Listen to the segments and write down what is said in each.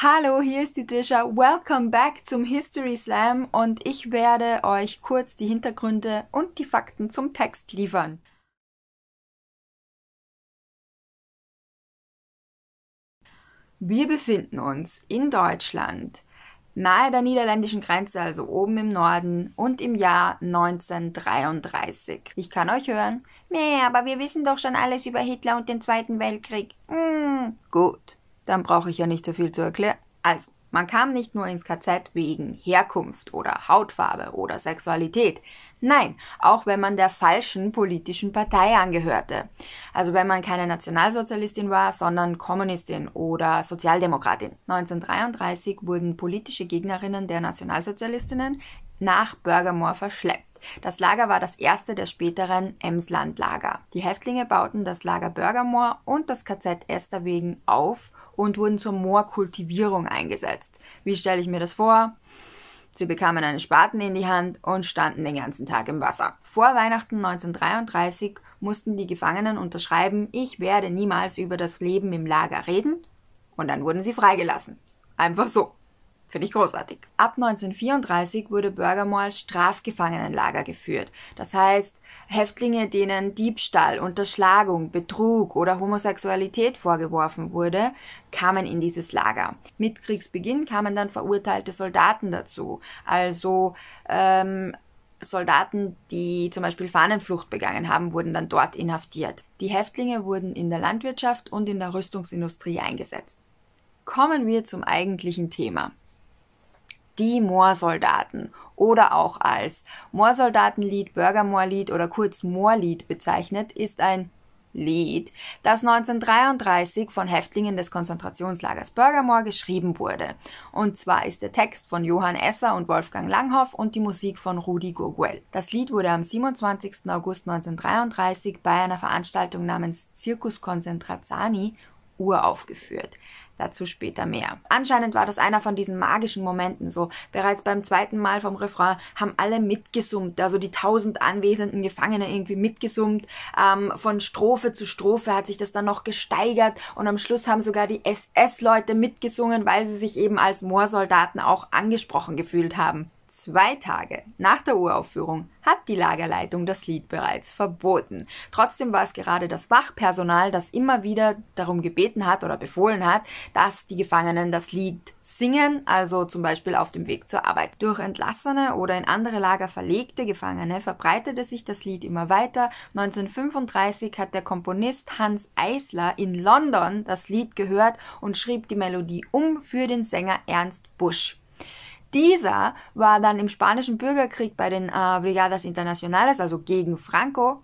Hallo, hier ist die Disha. Welcome back zum History Slam und ich werde euch kurz die Hintergründe und die Fakten zum Text liefern. Wir befinden uns in Deutschland, nahe der niederländischen Grenze, also oben im Norden, und im Jahr 1933. Ich kann euch hören. Nee, aber wir wissen doch schon alles über Hitler und den Zweiten Weltkrieg. Mm, gut dann brauche ich ja nicht so viel zu erklären. Also, man kam nicht nur ins KZ wegen Herkunft oder Hautfarbe oder Sexualität. Nein, auch wenn man der falschen politischen Partei angehörte. Also wenn man keine Nationalsozialistin war, sondern Kommunistin oder Sozialdemokratin. 1933 wurden politische Gegnerinnen der Nationalsozialistinnen nach Bergamoor verschleppt. Das Lager war das erste der späteren Emslandlager. Die Häftlinge bauten das Lager Bergamoor und das KZ Esterwegen auf und wurden zur Moorkultivierung eingesetzt. Wie stelle ich mir das vor? Sie bekamen einen Spaten in die Hand und standen den ganzen Tag im Wasser. Vor Weihnachten 1933 mussten die Gefangenen unterschreiben, ich werde niemals über das Leben im Lager reden, und dann wurden sie freigelassen. Einfach so. Finde ich großartig. Ab 1934 wurde Bergamo als Strafgefangenenlager geführt. Das heißt, Häftlinge, denen Diebstahl, Unterschlagung, Betrug oder Homosexualität vorgeworfen wurde, kamen in dieses Lager. Mit Kriegsbeginn kamen dann verurteilte Soldaten dazu. Also ähm, Soldaten, die zum Beispiel Fahnenflucht begangen haben, wurden dann dort inhaftiert. Die Häftlinge wurden in der Landwirtschaft und in der Rüstungsindustrie eingesetzt. Kommen wir zum eigentlichen Thema die Moorsoldaten oder auch als Moorsoldatenlied, Bürgermoorlied oder kurz Moorlied bezeichnet, ist ein Lied, das 1933 von Häftlingen des Konzentrationslagers Bürgermoor geschrieben wurde. Und zwar ist der Text von Johann Esser und Wolfgang Langhoff und die Musik von Rudi Gurguel. Das Lied wurde am 27. August 1933 bei einer Veranstaltung namens Circus Concentrazani uraufgeführt. Dazu später mehr. Anscheinend war das einer von diesen magischen Momenten so. Bereits beim zweiten Mal vom Refrain haben alle mitgesummt, also die tausend anwesenden Gefangene irgendwie mitgesummt. Ähm, von Strophe zu Strophe hat sich das dann noch gesteigert und am Schluss haben sogar die SS-Leute mitgesungen, weil sie sich eben als Moorsoldaten auch angesprochen gefühlt haben. Zwei Tage nach der Uraufführung hat die Lagerleitung das Lied bereits verboten. Trotzdem war es gerade das Wachpersonal, das immer wieder darum gebeten hat oder befohlen hat, dass die Gefangenen das Lied singen, also zum Beispiel auf dem Weg zur Arbeit. Durch entlassene oder in andere Lager verlegte Gefangene verbreitete sich das Lied immer weiter. 1935 hat der Komponist Hans Eisler in London das Lied gehört und schrieb die Melodie um für den Sänger Ernst Busch. Dieser war dann im spanischen Bürgerkrieg bei den äh, Brigadas Internacionales, also gegen Franco.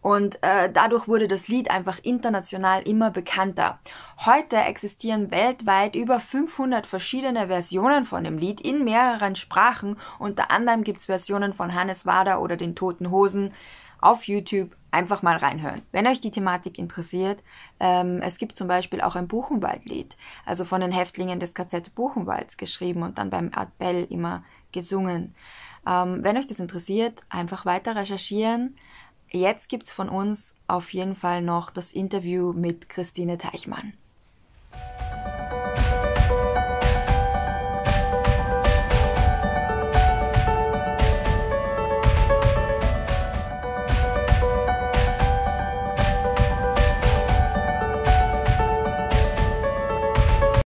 Und äh, dadurch wurde das Lied einfach international immer bekannter. Heute existieren weltweit über 500 verschiedene Versionen von dem Lied in mehreren Sprachen. Unter anderem gibt's Versionen von Hannes Wader oder den Toten Hosen, auf YouTube einfach mal reinhören, wenn euch die Thematik interessiert. Ähm, es gibt zum Beispiel auch ein Buchenwaldlied, also von den Häftlingen des KZ Buchenwalds geschrieben und dann beim Art Bell immer gesungen. Ähm, wenn euch das interessiert, einfach weiter recherchieren. Jetzt gibt's von uns auf jeden Fall noch das Interview mit Christine Teichmann.